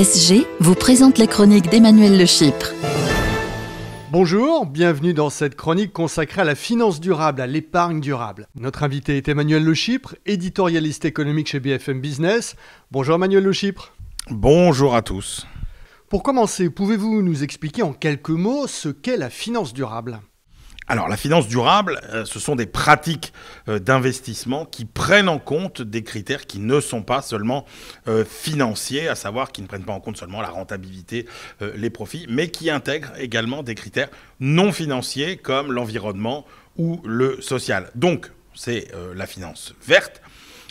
SG vous présente la chronique d'Emmanuel Le Bonjour, bienvenue dans cette chronique consacrée à la finance durable, à l'épargne durable. Notre invité est Emmanuel Le éditorialiste économique chez BFM Business. Bonjour Emmanuel Le Chypre. Bonjour à tous. Pour commencer, pouvez-vous nous expliquer en quelques mots ce qu'est la finance durable alors, la finance durable, euh, ce sont des pratiques euh, d'investissement qui prennent en compte des critères qui ne sont pas seulement euh, financiers, à savoir qui ne prennent pas en compte seulement la rentabilité, les profits, mais qui intègrent également des critères non financiers comme l'environnement ou le social. Donc, c'est la finance verte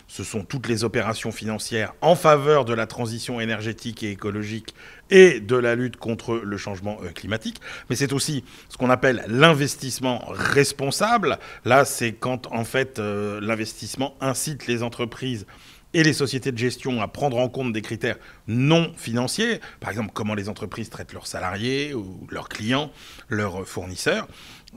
ce sont toutes les opérations financières en faveur de la transition énergétique et écologique et de la lutte contre le changement euh, climatique, mais c'est aussi ce qu'on appelle l'investissement responsable. Là, c'est quand en fait euh, l'investissement incite les entreprises et les sociétés de gestion à prendre en compte des critères non financiers, par exemple comment les entreprises traitent leurs salariés ou leurs clients, leurs fournisseurs.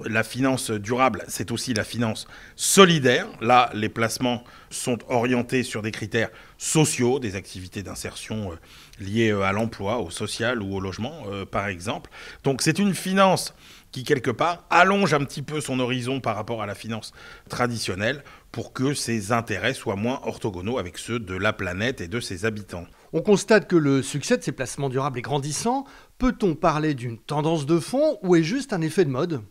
La finance durable, c'est aussi la finance solidaire. Là, les placements sont orientés sur des critères sociaux, des activités d'insertion euh, liées euh, à l'emploi, au social ou au logement, euh, par exemple. Donc c'est une finance qui, quelque part, allonge un petit peu son horizon par rapport à la finance traditionnelle pour que ses intérêts soient moins orthogonaux avec ceux de la planète et de ses habitants. On constate que le succès de ces placements durables est grandissant. Peut-on parler d'une tendance de fond ou est juste un effet de mode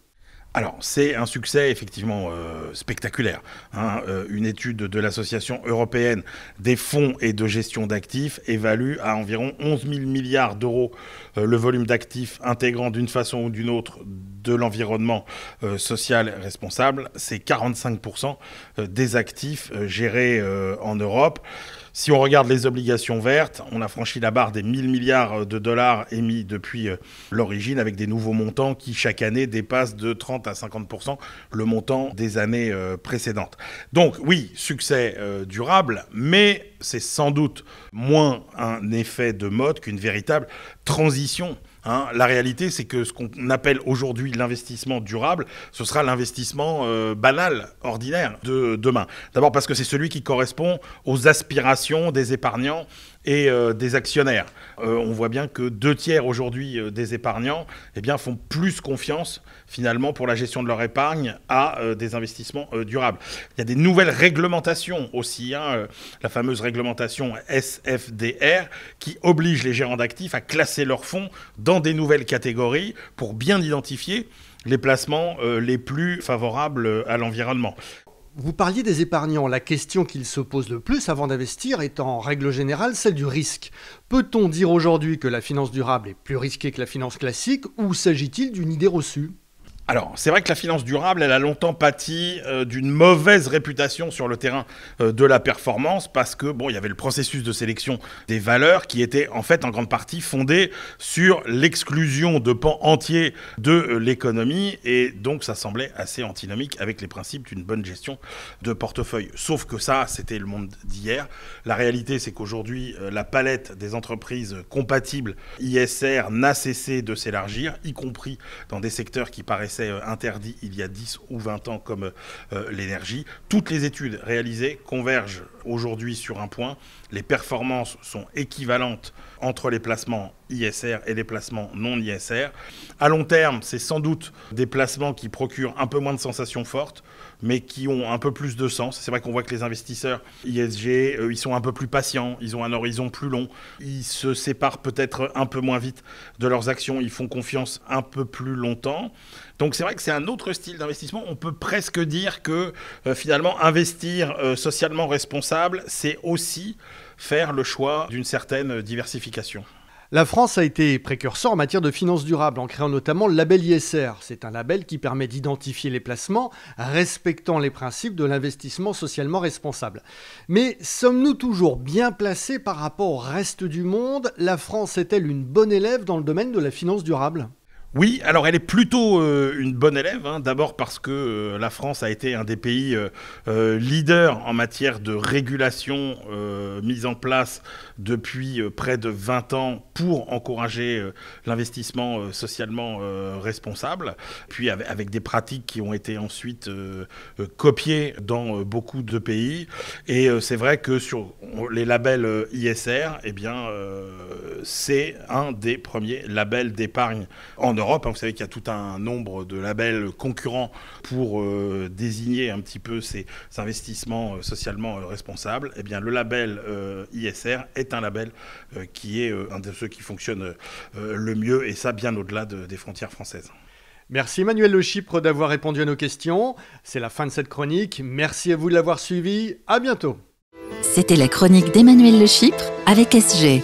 alors, c'est un succès effectivement euh, spectaculaire. Hein. Euh, une étude de l'Association européenne des fonds et de gestion d'actifs évalue à environ 11 000 milliards d'euros euh, le volume d'actifs intégrant d'une façon ou d'une autre de l'environnement social responsable. C'est 45 des actifs gérés en Europe. Si on regarde les obligations vertes, on a franchi la barre des 1000 milliards de dollars émis depuis euh, l'origine avec des nouveaux montants qui chaque année dépassent de 30 à 50 le montant des années euh, précédentes. Donc oui, succès euh, durable, mais c'est sans doute moins un effet de mode qu'une véritable transition Hein, la réalité, c'est que ce qu'on appelle aujourd'hui l'investissement durable, ce sera l'investissement euh, banal, ordinaire de demain. D'abord parce que c'est celui qui correspond aux aspirations des épargnants et euh, des actionnaires. Euh, on voit bien que deux tiers aujourd'hui euh, des épargnants eh bien, font plus confiance finalement pour la gestion de leur épargne à des investissements durables. Il y a des nouvelles réglementations aussi, hein, la fameuse réglementation SFDR qui oblige les gérants d'actifs à classer leurs fonds dans des nouvelles catégories pour bien identifier les placements les plus favorables à l'environnement. Vous parliez des épargnants. La question qu'ils se posent le plus avant d'investir est en règle générale celle du risque. Peut-on dire aujourd'hui que la finance durable est plus risquée que la finance classique ou s'agit-il d'une idée reçue alors, c'est vrai que la finance durable, elle a longtemps pâti euh, d'une mauvaise réputation sur le terrain euh, de la performance parce que, bon, il y avait le processus de sélection des valeurs qui était en fait en grande partie fondé sur l'exclusion de pans entiers de euh, l'économie et donc ça semblait assez antinomique avec les principes d'une bonne gestion de portefeuille. Sauf que ça, c'était le monde d'hier. La réalité, c'est qu'aujourd'hui, la palette des entreprises compatibles ISR n'a cessé de s'élargir, y compris dans des secteurs qui paraissaient euh, interdit il y a 10 ou 20 ans comme euh, euh, l'énergie. Toutes les études réalisées convergent aujourd'hui sur un point, les performances sont équivalentes entre les placements ISR et les placements non ISR. À long terme, c'est sans doute des placements qui procurent un peu moins de sensations fortes, mais qui ont un peu plus de sens. C'est vrai qu'on voit que les investisseurs ISG, euh, ils sont un peu plus patients, ils ont un horizon plus long, ils se séparent peut-être un peu moins vite de leurs actions, ils font confiance un peu plus longtemps. Donc c'est vrai que c'est un autre style d'investissement. On peut presque dire que euh, finalement investir euh, socialement responsable c'est aussi faire le choix d'une certaine diversification. La France a été précurseur en matière de finances durables en créant notamment le label ISR. C'est un label qui permet d'identifier les placements respectant les principes de l'investissement socialement responsable. Mais sommes-nous toujours bien placés par rapport au reste du monde La France est-elle une bonne élève dans le domaine de la finance durable oui, alors elle est plutôt euh, une bonne élève, hein. d'abord parce que euh, la France a été un des pays euh, leaders en matière de régulation mise en place depuis près de 20 ans pour encourager l'investissement socialement responsable, puis avec, des pratiques qui ont été ensuite copiées dans beaucoup de pays. Et c'est vrai que sur les labels ISR, eh bien, c'est un des premiers labels d'épargne en Hein. vous savez qu'il y a tout un nombre de labels concurrents pour euh, désigner un petit peu ces, investissements euh, socialement euh, responsables. Eh bien, le label ISR est un label qui est un de ceux qui fonctionne le mieux, et ça bien au-delà des frontières françaises. Merci Emmanuel Le Chypre d'avoir répondu à nos questions. C'est la fin de cette chronique. Merci à vous de l'avoir suivi. À bientôt. C'était la chronique d'Emmanuel Le Chypre avec SG.